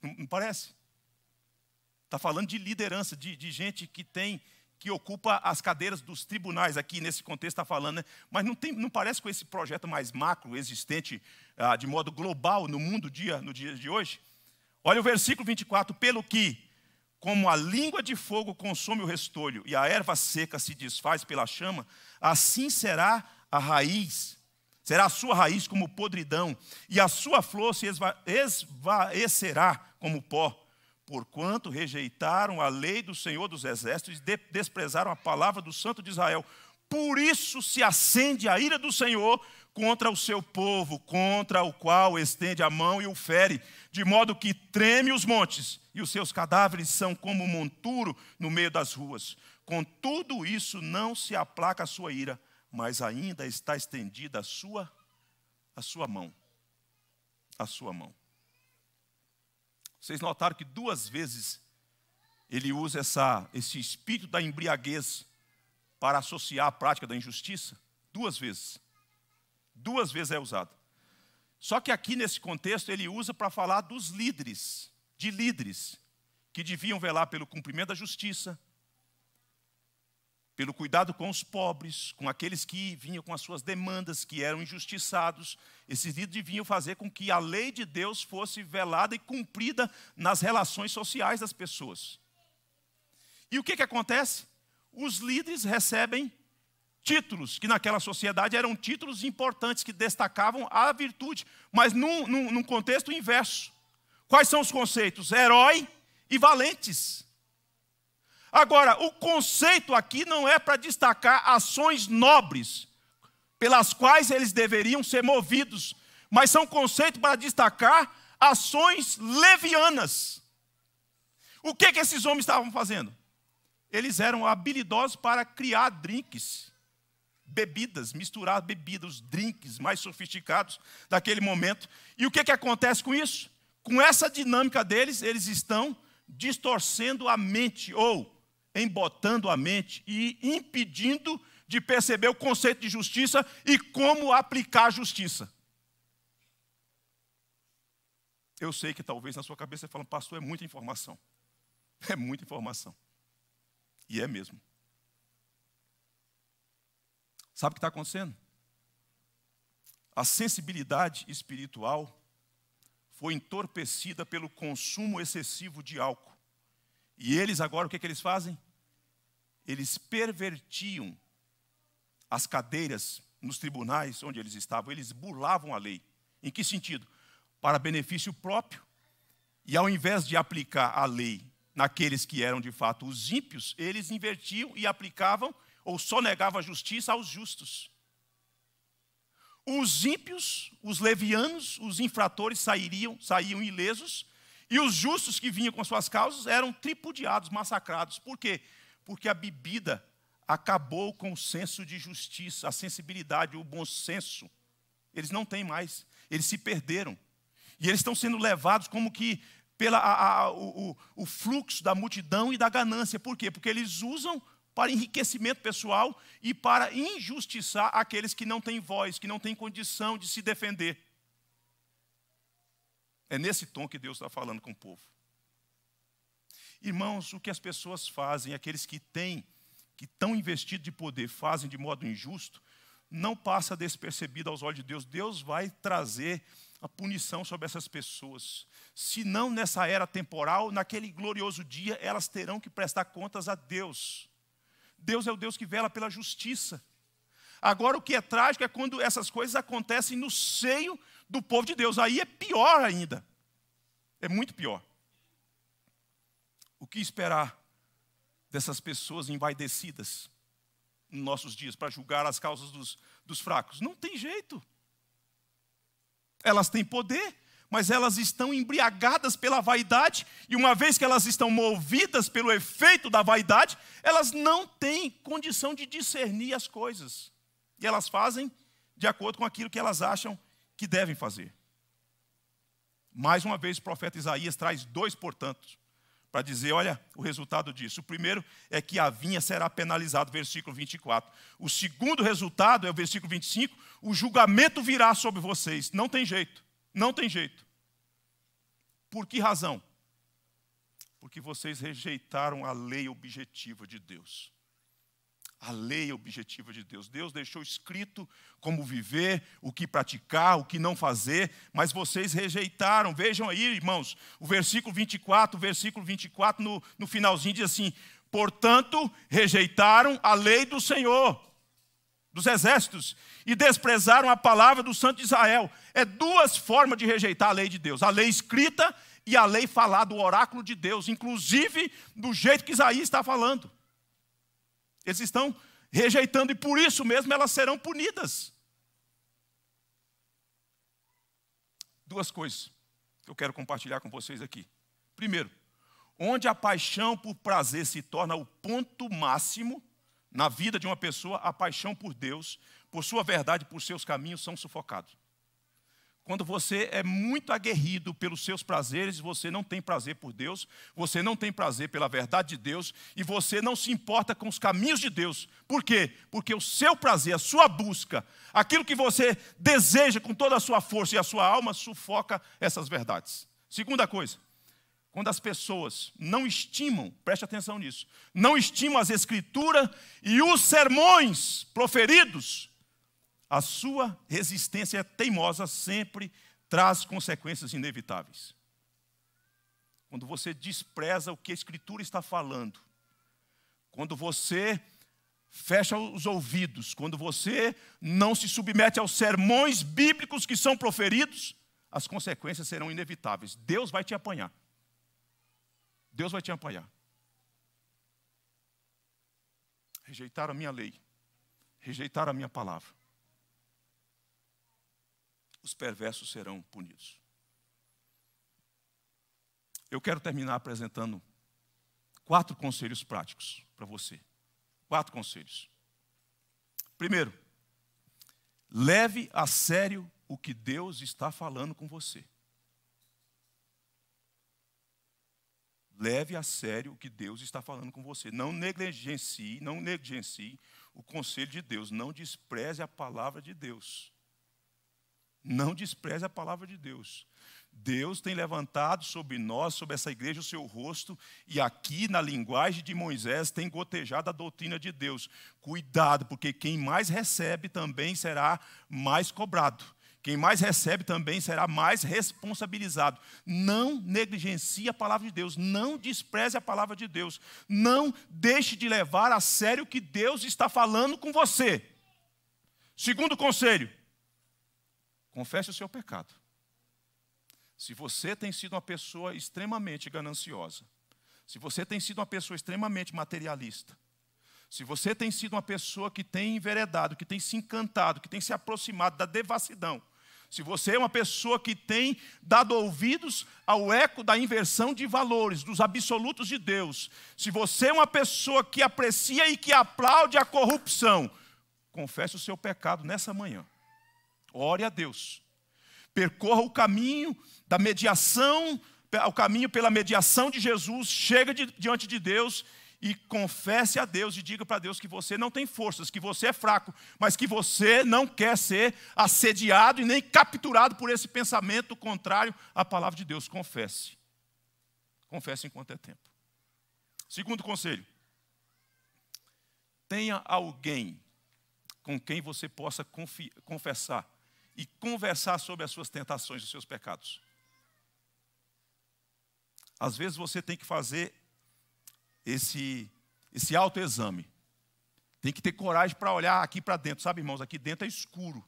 Não, não parece? Está falando de liderança, de, de, gente que tem, que ocupa as cadeiras dos tribunais aqui nesse contexto está falando, né? mas não, tem, não parece com esse projeto mais macro existente ah, de modo global no mundo dia, no dia de hoje? Olha o versículo 24: pelo que, como a língua de fogo consome o restolho e a erva seca se desfaz pela chama, assim será a raiz, será a sua raiz como podridão, e a sua flor se esva esvaecerá como pó. Porquanto rejeitaram a lei do Senhor dos Exércitos e desprezaram a palavra do Santo de Israel. Por isso se acende a ira do Senhor contra o seu povo, contra o qual estende a mão e o fere, de modo que treme os montes, e os seus cadáveres são como monturo no meio das ruas. Com tudo isso não se aplaca a sua ira, mas ainda está estendida a sua a sua mão. A sua mão. Vocês notaram que duas vezes ele usa essa, esse espírito da embriaguez para associar a prática da injustiça? Duas vezes. Duas vezes é usado. Só que aqui nesse contexto ele usa para falar dos líderes, de líderes que deviam velar pelo cumprimento da justiça, pelo cuidado com os pobres, com aqueles que vinham com as suas demandas, que eram injustiçados. Esses líderes deviam fazer com que a lei de Deus fosse velada e cumprida nas relações sociais das pessoas. E o que, que acontece? Os líderes recebem títulos, que naquela sociedade eram títulos importantes que destacavam a virtude, mas num, num, num contexto inverso. Quais são os conceitos? Herói e valentes. Agora, o conceito aqui não é para destacar ações nobres, pelas quais eles deveriam ser movidos, mas são conceitos para destacar ações levianas. O que, que esses homens estavam fazendo? Eles eram habilidosos para criar drinks bebidas, misturar bebidas, os drinks mais sofisticados daquele momento. E o que, que acontece com isso? Com essa dinâmica deles, eles estão distorcendo a mente ou embotando a mente e impedindo de perceber o conceito de justiça e como aplicar a justiça. Eu sei que talvez na sua cabeça você fala, pastor, é muita informação. É muita informação. E é mesmo. Sabe o que está acontecendo? A sensibilidade espiritual foi entorpecida pelo consumo excessivo de álcool. E eles agora, o que, é que eles fazem? Eles pervertiam as cadeiras nos tribunais onde eles estavam, eles burlavam a lei. Em que sentido? Para benefício próprio. E ao invés de aplicar a lei naqueles que eram de fato os ímpios, eles invertiam e aplicavam ou só negava a justiça aos justos. Os ímpios, os levianos, os infratores sairiam, saíam ilesos, e os justos que vinham com suas causas eram tripudiados, massacrados. Por quê? Porque a bebida acabou com o senso de justiça, a sensibilidade, o bom senso. Eles não têm mais, eles se perderam. E eles estão sendo levados como que pelo o, o fluxo da multidão e da ganância. Por quê? Porque eles usam para enriquecimento pessoal e para injustiçar aqueles que não têm voz, que não têm condição de se defender. É nesse tom que Deus está falando com o povo. Irmãos, o que as pessoas fazem, aqueles que têm, que estão investidos de poder, fazem de modo injusto, não passa despercebido aos olhos de Deus. Deus vai trazer a punição sobre essas pessoas. Se não nessa era temporal, naquele glorioso dia, elas terão que prestar contas a Deus. Deus é o Deus que vela pela justiça. Agora, o que é trágico é quando essas coisas acontecem no seio do povo de Deus. Aí é pior ainda. É muito pior. O que esperar dessas pessoas envaidecidas nos nossos dias para julgar as causas dos, dos fracos? Não tem jeito. Elas têm poder mas elas estão embriagadas pela vaidade, e uma vez que elas estão movidas pelo efeito da vaidade, elas não têm condição de discernir as coisas. E elas fazem de acordo com aquilo que elas acham que devem fazer. Mais uma vez, o profeta Isaías traz dois, portanto, para dizer: olha o resultado disso. O primeiro é que a vinha será penalizada, versículo 24. O segundo resultado é o versículo 25: o julgamento virá sobre vocês. Não tem jeito, não tem jeito. Por que razão? Porque vocês rejeitaram a lei objetiva de Deus. A lei objetiva de Deus. Deus deixou escrito como viver, o que praticar, o que não fazer, mas vocês rejeitaram. Vejam aí, irmãos, o versículo 24, versículo 24, no, no finalzinho diz assim: Portanto, rejeitaram a lei do Senhor dos exércitos e desprezaram a palavra do Santo Israel. É duas formas de rejeitar a lei de Deus: a lei escrita e a lei falada, o oráculo de Deus, inclusive do jeito que Isaías está falando. Eles estão rejeitando e por isso mesmo elas serão punidas. Duas coisas que eu quero compartilhar com vocês aqui. Primeiro, onde a paixão por prazer se torna o ponto máximo, na vida de uma pessoa, a paixão por Deus, por sua verdade, por seus caminhos, são sufocados. Quando você é muito aguerrido pelos seus prazeres, você não tem prazer por Deus, você não tem prazer pela verdade de Deus e você não se importa com os caminhos de Deus. Por quê? Porque o seu prazer, a sua busca, aquilo que você deseja com toda a sua força e a sua alma, sufoca essas verdades. Segunda coisa, quando as pessoas não estimam, preste atenção nisso, não estimam as escrituras e os sermões proferidos, a sua resistência teimosa sempre traz consequências inevitáveis. Quando você despreza o que a escritura está falando, quando você fecha os ouvidos, quando você não se submete aos sermões bíblicos que são proferidos, as consequências serão inevitáveis. Deus vai te apanhar. Deus vai te apanhar. Rejeitaram a minha lei, rejeitaram a minha palavra. Os perversos serão punidos. Eu quero terminar apresentando quatro conselhos práticos para você. Quatro conselhos. Primeiro, leve a sério o que Deus está falando com você. Leve a sério o que Deus está falando com você. Não negligencie, não negligencie o conselho de Deus. Não despreze a palavra de Deus. Não despreze a palavra de Deus. Deus tem levantado sobre nós, sobre essa igreja, o seu rosto, e aqui na linguagem de Moisés tem gotejado a doutrina de Deus. Cuidado, porque quem mais recebe também será mais cobrado. Quem mais recebe também será mais responsabilizado. Não negligencie a palavra de Deus, não despreze a palavra de Deus, não deixe de levar a sério o que Deus está falando com você. Segundo conselho, confesse o seu pecado. Se você tem sido uma pessoa extremamente gananciosa, se você tem sido uma pessoa extremamente materialista, se você tem sido uma pessoa que tem enveredado, que tem se encantado, que tem se aproximado da devassidão, se você é uma pessoa que tem dado ouvidos ao eco da inversão de valores, dos absolutos de Deus, se você é uma pessoa que aprecia e que aplaude a corrupção, confesse o seu pecado nessa manhã. Ore a Deus. Percorra o caminho da mediação, o caminho pela mediação de Jesus, chega diante de Deus e confesse a Deus e diga para Deus que você não tem forças, que você é fraco, mas que você não quer ser assediado e nem capturado por esse pensamento contrário à palavra de Deus. Confesse. Confesse enquanto é tempo. Segundo conselho: tenha alguém com quem você possa confessar e conversar sobre as suas tentações e os seus pecados. Às vezes você tem que fazer esse, esse autoexame. Tem que ter coragem para olhar aqui para dentro, sabe, irmãos? Aqui dentro é escuro.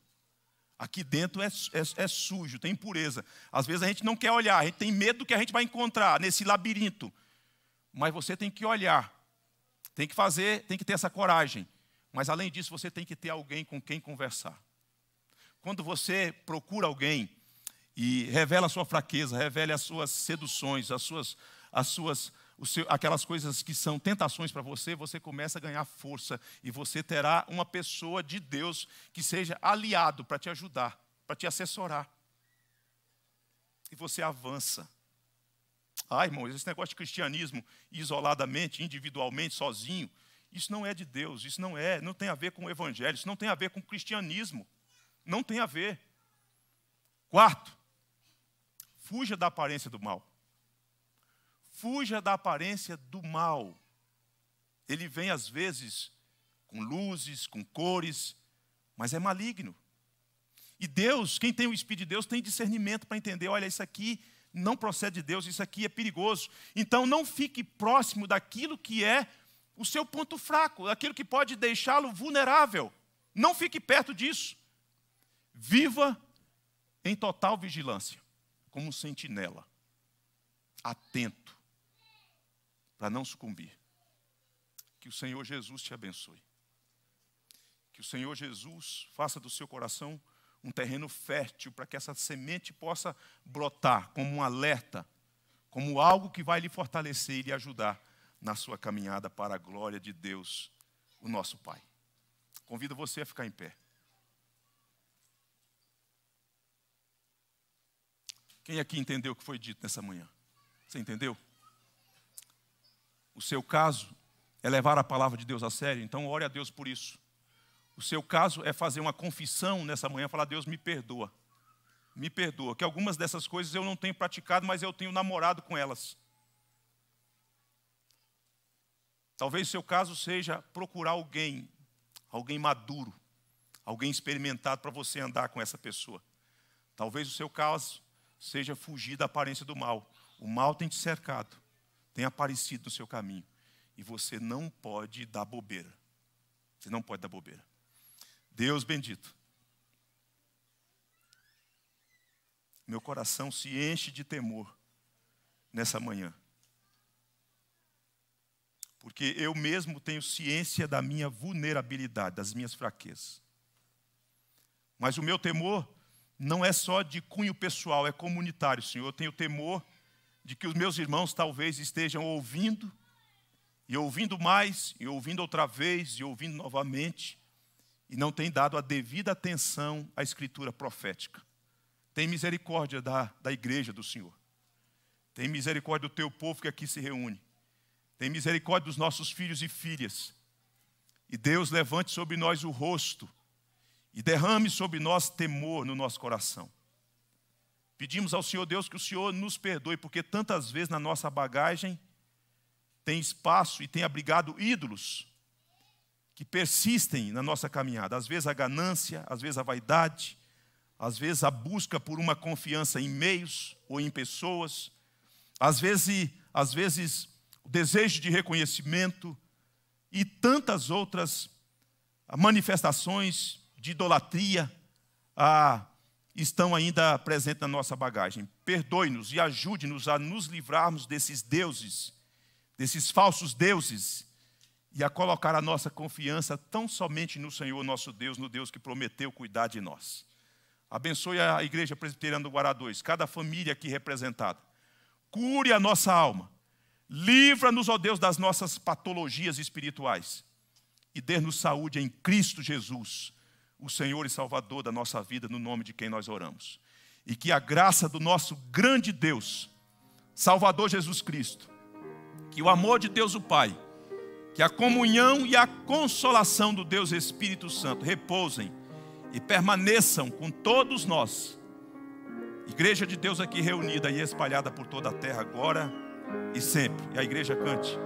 Aqui dentro é, é, é, sujo, tem impureza. Às vezes a gente não quer olhar, a gente tem medo do que a gente vai encontrar nesse labirinto. Mas você tem que olhar, tem que fazer, tem que ter essa coragem. Mas além disso, você tem que ter alguém com quem conversar. Quando você procura alguém e revela a sua fraqueza, revela as suas seduções, as suas, as suas seu, aquelas coisas que são tentações para você, você começa a ganhar força e você terá uma pessoa de Deus que seja aliado para te ajudar, para te assessorar. E você avança. Ah, irmãos, esse negócio de cristianismo isoladamente, individualmente, sozinho, isso não é de Deus, isso não é, não tem a ver com o evangelho, isso não tem a ver com o cristianismo. Não tem a ver. Quarto, fuja da aparência do mal. Fuja da aparência do mal. Ele vem às vezes com luzes, com cores, mas é maligno. E Deus, quem tem o Espírito de Deus, tem discernimento para entender: olha, isso aqui não procede de Deus, isso aqui é perigoso. Então não fique próximo daquilo que é o seu ponto fraco, daquilo que pode deixá-lo vulnerável. Não fique perto disso. Viva em total vigilância, como um sentinela, atento para não sucumbir. Que o Senhor Jesus te abençoe. Que o Senhor Jesus faça do seu coração um terreno fértil para que essa semente possa brotar como um alerta, como algo que vai lhe fortalecer e lhe ajudar na sua caminhada para a glória de Deus, o nosso Pai. Convido você a ficar em pé. Quem aqui entendeu o que foi dito nessa manhã? Você entendeu? O seu caso é levar a palavra de Deus a sério, então ore a Deus por isso. O seu caso é fazer uma confissão nessa manhã, falar: Deus, me perdoa. Me perdoa, que algumas dessas coisas eu não tenho praticado, mas eu tenho namorado com elas. Talvez o seu caso seja procurar alguém, alguém maduro, alguém experimentado para você andar com essa pessoa. Talvez o seu caso seja fugir da aparência do mal. O mal tem te cercado tem aparecido no seu caminho. E você não pode dar bobeira. Você não pode dar bobeira. Deus bendito. Meu coração se enche de temor nessa manhã. Porque eu mesmo tenho ciência da minha vulnerabilidade, das minhas fraquezas. Mas o meu temor não é só de cunho pessoal, é comunitário, Senhor. Eu tenho temor de que os meus irmãos talvez estejam ouvindo, e ouvindo mais, e ouvindo outra vez, e ouvindo novamente, e não tem dado a devida atenção à escritura profética. Tem misericórdia da, da igreja do Senhor. Tem misericórdia do teu povo que aqui se reúne. Tem misericórdia dos nossos filhos e filhas. E Deus levante sobre nós o rosto e derrame sobre nós temor no nosso coração. Pedimos ao Senhor Deus que o Senhor nos perdoe, porque tantas vezes na nossa bagagem tem espaço e tem abrigado ídolos que persistem na nossa caminhada. Às vezes a ganância, às vezes a vaidade, às vezes a busca por uma confiança em meios ou em pessoas, às vezes, às vezes o desejo de reconhecimento e tantas outras manifestações de idolatria, a estão ainda presentes na nossa bagagem. Perdoe-nos e ajude-nos a nos livrarmos desses deuses, desses falsos deuses, e a colocar a nossa confiança tão somente no Senhor nosso Deus, no Deus que prometeu cuidar de nós. Abençoe a Igreja Presbiteriana do Guará 2, cada família aqui representada. Cure a nossa alma. Livra-nos, ó Deus, das nossas patologias espirituais. E dê-nos saúde em Cristo Jesus o Senhor e Salvador da nossa vida, no nome de quem nós oramos. E que a graça do nosso grande Deus, Salvador Jesus Cristo, que o amor de Deus o Pai, que a comunhão e a consolação do Deus Espírito Santo repousem e permaneçam com todos nós. Igreja de Deus aqui reunida e espalhada por toda a terra agora e sempre. E a igreja cante.